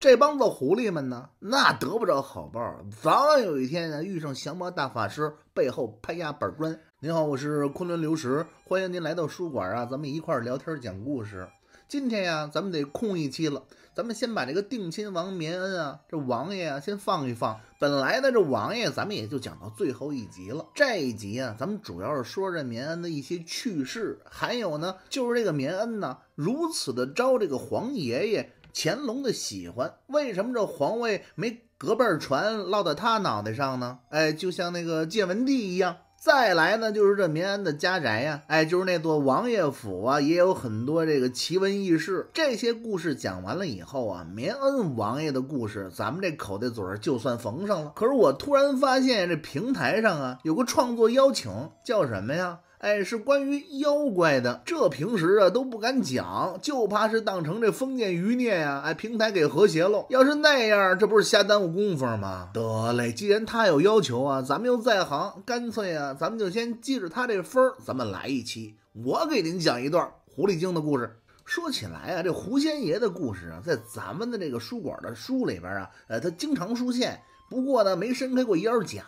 这帮子狐狸们呢，那得不着好报，早晚有一天呢，遇上降魔大法师，背后拍压板砖。您好，我是昆仑流石，欢迎您来到书馆啊，咱们一块聊天讲故事。今天呀，咱们得空一期了，咱们先把这个定亲王绵恩啊，这王爷啊，先放一放。本来呢，这王爷咱们也就讲到最后一集了。这一集啊，咱们主要是说这绵恩的一些趣事，还有呢，就是这个绵恩呢，如此的招这个皇爷爷。乾隆的喜欢，为什么这皇位没隔辈儿传落到他脑袋上呢？哎，就像那个建文帝一样。再来呢，就是这绵安的家宅呀，哎，就是那座王爷府啊，也有很多这个奇闻异事。这些故事讲完了以后啊，绵安王爷的故事，咱们这口袋嘴儿就算缝上了。可是我突然发现这平台上啊，有个创作邀请，叫什么呀？哎，是关于妖怪的。这平时啊都不敢讲，就怕是当成这封建余孽呀。哎，平台给和谐喽。要是那样，这不是瞎耽误工夫吗？得嘞，既然他有要求啊，咱们又在行，干脆啊，咱们就先记着他这分儿，咱们来一期。我给您讲一段狐狸精的故事。说起来啊，这狐仙爷的故事啊，在咱们的这个书馆的书里边啊，呃，他经常出现，不过呢，没伸开过腰讲。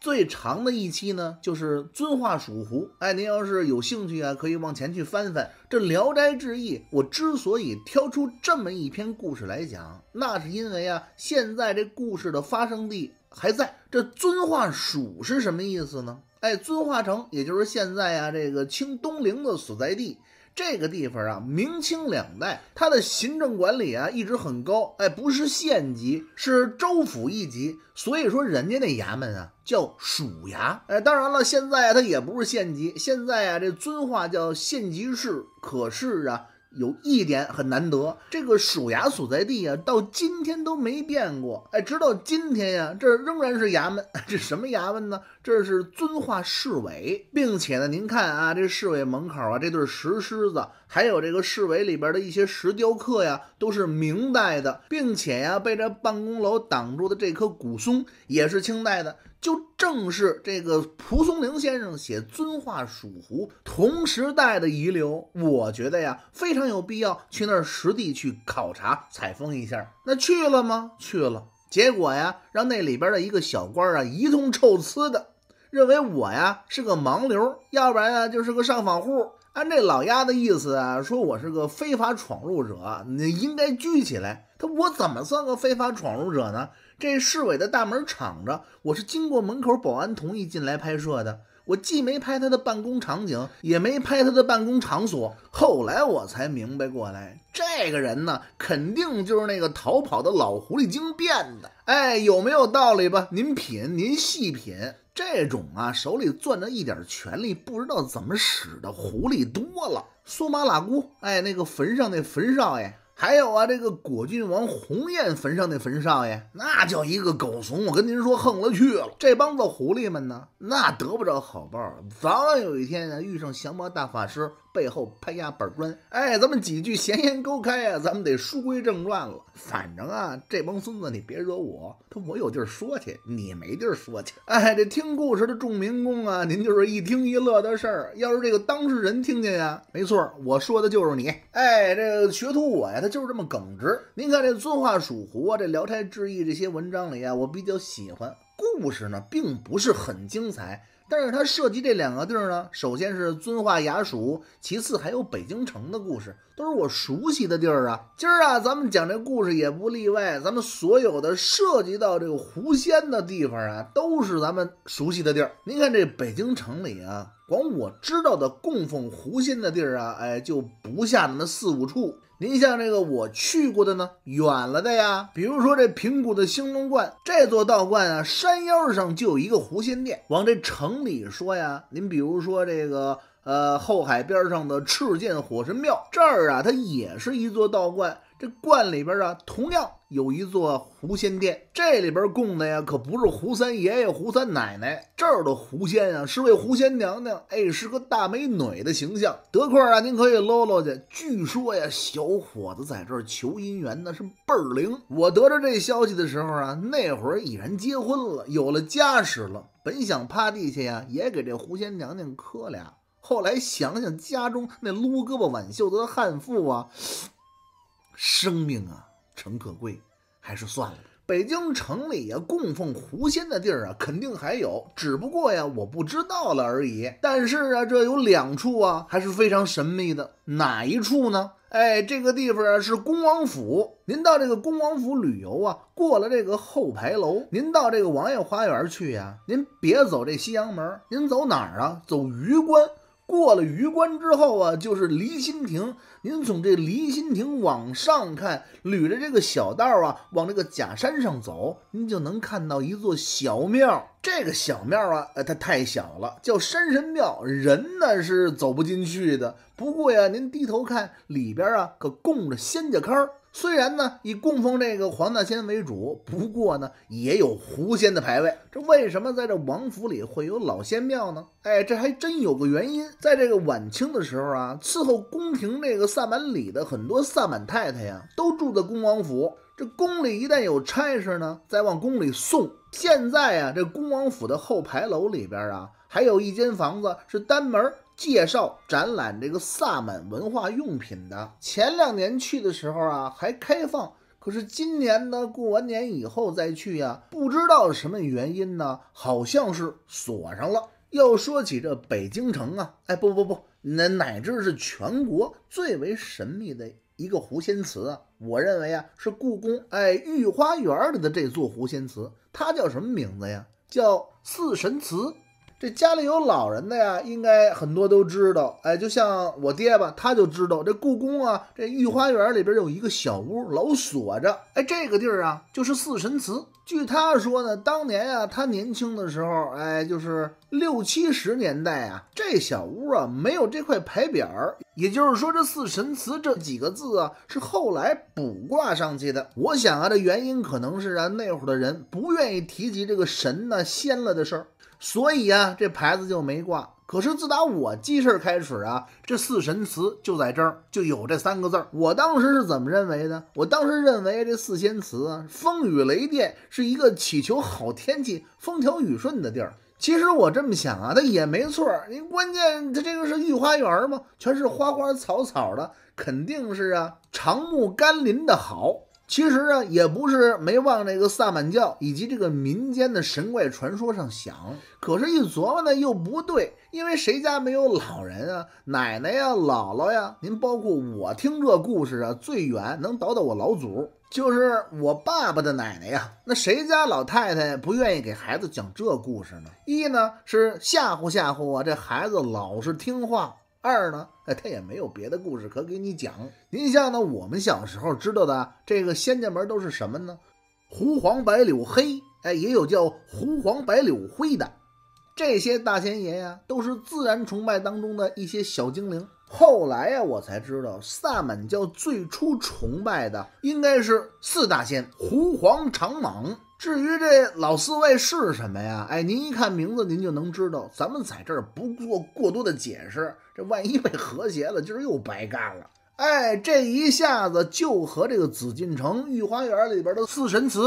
最长的一期呢，就是遵化蜀湖。哎，您要是有兴趣啊，可以往前去翻翻这《聊斋志异》。我之所以挑出这么一篇故事来讲，那是因为啊，现在这故事的发生地还在这遵化属是什么意思呢？哎，遵化城，也就是现在啊这个清东陵的所在地。这个地方啊，明清两代它的行政管理啊一直很高，哎，不是县级，是州府一级，所以说人家那衙门啊叫署衙，哎，当然了，现在它也不是县级，现在啊这遵化叫县级市，可是啊。有一点很难得，这个署衙所在地啊，到今天都没变过。哎，直到今天呀，这仍然是衙门。这什么衙门呢？这是遵化市委，并且呢，您看啊，这市委门口啊，这对石狮子，还有这个市委里边的一些石雕刻呀，都是明代的，并且呀，被这办公楼挡住的这棵古松也是清代的。就正是这个蒲松龄先生写《遵化蜀湖》同时代的遗留，我觉得呀，非常有必要去那儿实地去考察采风一下。那去了吗？去了。结果呀，让那里边的一个小官啊一通臭呲的，认为我呀是个盲流，要不然呢就是个上访户。按这老丫的意思啊，说我是个非法闯入者，你应该拘起来。他我怎么算个非法闯入者呢？这市委的大门敞着，我是经过门口保安同意进来拍摄的。我既没拍他的办公场景，也没拍他的办公场所。后来我才明白过来，这个人呢，肯定就是那个逃跑的老狐狸精变的。哎，有没有道理吧？您品，您细品。这种啊，手里攥着一点权力，不知道怎么使的狐狸多了。苏马拉姑，哎，那个坟上那坟少爷。还有啊，这个果郡王鸿雁坟上那坟少爷，那叫一个狗怂！我跟您说，横了去了！这帮子狐狸们呢，那得不着好报，早晚有一天呢，遇上降魔大法师。背后拍压板砖，哎，咱们几句闲言勾开啊，咱们得书归正传了。反正啊，这帮孙子你别惹我，他我有地儿说去，你没地儿说去。哎，这听故事的众民工啊，您就是一听一乐的事儿。要是这个当事人听见呀，没错，我说的就是你。哎，这个学徒我呀，他就是这么耿直。您看这尊化蜀湖啊，这聊斋志异这些文章里啊，我比较喜欢。故事呢，并不是很精彩。但是它涉及这两个地儿呢，首先是遵化衙署，其次还有北京城的故事，都是我熟悉的地儿啊。今儿啊，咱们讲这故事也不例外，咱们所有的涉及到这个狐仙的地方啊，都是咱们熟悉的地儿。您看这北京城里啊，光我知道的供奉狐仙的地儿啊，哎，就不下那么四五处。您像这个我去过的呢，远了的呀，比如说这平谷的兴隆观，这座道观啊，山腰上就有一个狐仙殿，往这城。你说呀，您比如说这个，呃，后海边上的赤剑火神庙这儿啊，它也是一座道观。这观里边啊，同样有一座狐仙殿，这里边供的呀，可不是狐三爷爷、狐三奶奶，这儿的狐仙啊，是位狐仙娘娘，哎，是个大美女的形象。德块啊，您可以搂搂去，据说呀，小伙子在这儿求姻缘呢是倍儿灵。我得知这消息的时候啊，那会儿已然结婚了，有了家室了，本想趴地下呀，也给这狐仙娘娘磕俩，后来想想家中那撸胳膊挽袖子的悍妇啊。生命啊，诚可贵，还是算了。北京城里啊，供奉狐仙的地儿啊，肯定还有，只不过呀，我不知道了而已。但是啊，这有两处啊，还是非常神秘的。哪一处呢？哎，这个地方啊，是恭王府。您到这个恭王府旅游啊，过了这个后牌楼，您到这个王爷花园去呀，您别走这西洋门，您走哪儿啊？走榆关。过了榆关之后啊，就是离心亭。您从这离心亭往上看，捋着这个小道啊，往这个假山上走，您就能看到一座小庙。这个小庙啊，呃，它太小了，叫山神庙，人呢是走不进去的。不过呀，您低头看里边啊，可供着仙家龛儿。虽然呢以供奉这个黄大仙为主，不过呢也有狐仙的牌位。这为什么在这王府里会有老仙庙呢？哎，这还真有个原因。在这个晚清的时候啊，伺候宫廷这个萨满里的很多萨满太太呀，都住在恭王府。这宫里一旦有差事呢，再往宫里送。现在啊，这恭王府的后牌楼里边啊，还有一间房子是单门。介绍展览这个萨满文化用品的，前两年去的时候啊还开放，可是今年呢过完年以后再去呀，不知道什么原因呢，好像是锁上了。要说起这北京城啊，哎不不不，乃乃至是全国最为神秘的一个湖仙祠啊，我认为啊是故宫哎御花园里的这座湖仙祠，它叫什么名字呀？叫四神祠。这家里有老人的呀，应该很多都知道。哎，就像我爹吧，他就知道这故宫啊，这御花园里边有一个小屋，老锁着。哎，这个地儿啊，就是四神祠。据他说呢，当年啊，他年轻的时候，哎，就是六七十年代啊，这小屋啊没有这块牌匾儿，也就是说这四神祠这几个字啊是后来补挂上去的。我想啊，这原因可能是啊，那会儿的人不愿意提及这个神呢、仙了的事儿。所以啊，这牌子就没挂。可是自打我记事儿开始啊，这四神祠就在这儿，就有这三个字儿。我当时是怎么认为的？我当时认为这四仙祠啊，风雨雷电是一个祈求好天气、风调雨顺的地儿。其实我这么想啊，它也没错。您关键它这个是御花园嘛，全是花花草草的，肯定是啊，长木甘霖的好。其实啊，也不是没往这个萨满教以及这个民间的神怪传说上想，可是，一琢磨呢又不对，因为谁家没有老人啊，奶奶呀，姥姥呀，您包括我听这故事啊，最远能倒到我老祖，就是我爸爸的奶奶呀。那谁家老太太不愿意给孩子讲这故事呢？一呢是吓唬吓唬啊，这孩子老是听话。二呢，哎，他也没有别的故事可给你讲。您像呢，我们小时候知道的这个仙家门都是什么呢？湖黄、白柳、黑，哎，也有叫湖黄、白柳、灰的。这些大仙爷呀，都是自然崇拜当中的一些小精灵。后来呀，我才知道萨满教最初崇拜的应该是四大仙：狐、黄、长蟒。至于这老四位是什么呀？哎，您一看名字您就能知道。咱们在这儿不做过多的解释，这万一被和谐了，今儿又白干了。哎，这一下子就和这个紫禁城御花园里边的四神祠。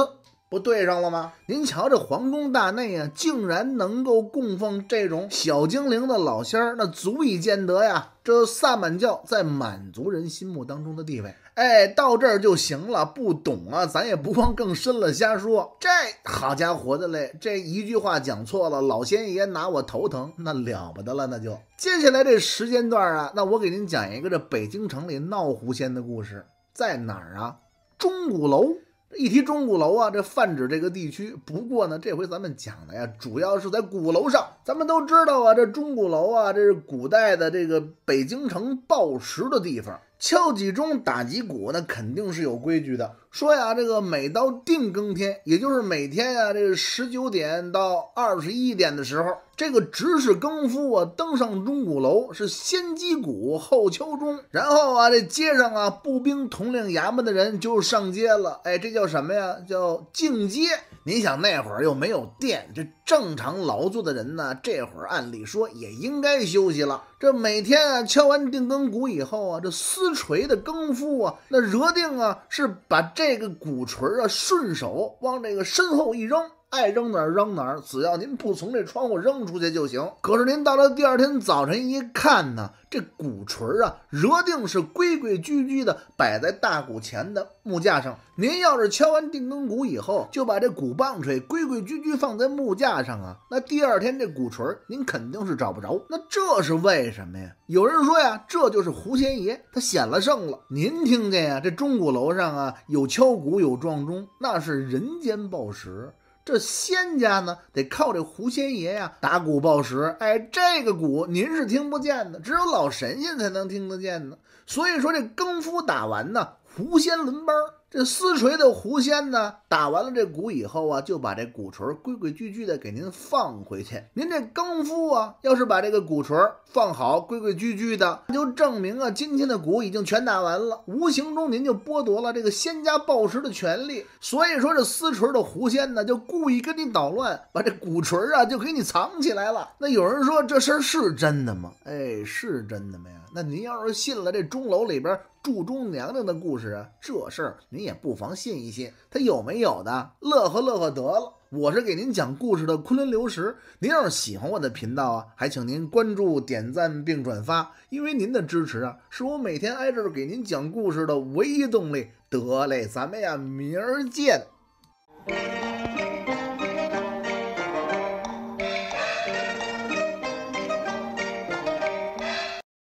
不对上了吗？您瞧这皇宫大内啊，竟然能够供奉这种小精灵的老仙儿，那足以见得呀，这萨满教在满族人心目当中的地位。哎，到这儿就行了，不懂啊，咱也不往更深了瞎说。这好家伙的嘞，这一句话讲错了，老仙爷拿我头疼，那了不得了，那就接下来这时间段啊，那我给您讲一个这北京城里闹狐仙的故事，在哪儿啊？钟鼓楼。一提钟鼓楼啊，这泛指这个地区。不过呢，这回咱们讲的呀，主要是在鼓楼上。咱们都知道啊，这钟鼓楼啊，这是古代的这个北京城报时的地方。敲几钟打几鼓，那肯定是有规矩的。说呀，这个每到定更天，也就是每天啊，这十九点到二十一点的时候，这个执事更夫啊，登上钟鼓楼，是先击鼓后敲钟，然后啊，这街上啊，步兵统领衙门的人就上街了。哎，这叫什么呀？叫进街。你想那会儿又没有电，这正常劳作的人呢，这会儿按理说也应该休息了。这每天啊，敲完定更鼓以后啊，这丝锤的更夫啊，那惹定啊，是把这。这个鼓槌啊，顺手往这个身后一扔。爱扔哪儿扔哪儿，只要您不从这窗户扔出去就行。可是您到了第二天早晨一看呢，这鼓槌啊，约定是规规矩矩的摆在大鼓前的木架上。您要是敲完定根鼓以后，就把这鼓棒槌规规矩矩放在木架上啊，那第二天这鼓槌您肯定是找不着。那这是为什么呀？有人说呀，这就是狐仙爷他显了圣了。您听见呀，这钟鼓楼上啊，有敲鼓有撞钟，那是人间报时。这仙家呢，得靠这狐仙爷呀打鼓报时。哎，这个鼓您是听不见的，只有老神仙才能听得见呢。所以说，这更夫打完呢，狐仙轮班儿。这司锤的狐仙呢，打完了这鼓以后啊，就把这鼓槌规规矩矩的给您放回去。您这更夫啊，要是把这个鼓槌放好，规规矩矩的，就证明啊，今天的鼓已经全打完了。无形中您就剥夺了这个仙家报时的权利。所以说这司锤的狐仙呢，就故意跟你捣乱，把这鼓槌啊就给你藏起来了。那有人说这事儿是真的吗？哎，是真的呀。那您要是信了这钟楼里边。祝中娘娘的故事啊，这事儿您也不妨信一信，她有没有的，乐呵乐呵得了。我是给您讲故事的昆仑流石，您要是喜欢我的频道啊，还请您关注、点赞并转发，因为您的支持啊，是我每天挨着给您讲故事的唯一动力。得嘞，咱们呀，明儿见。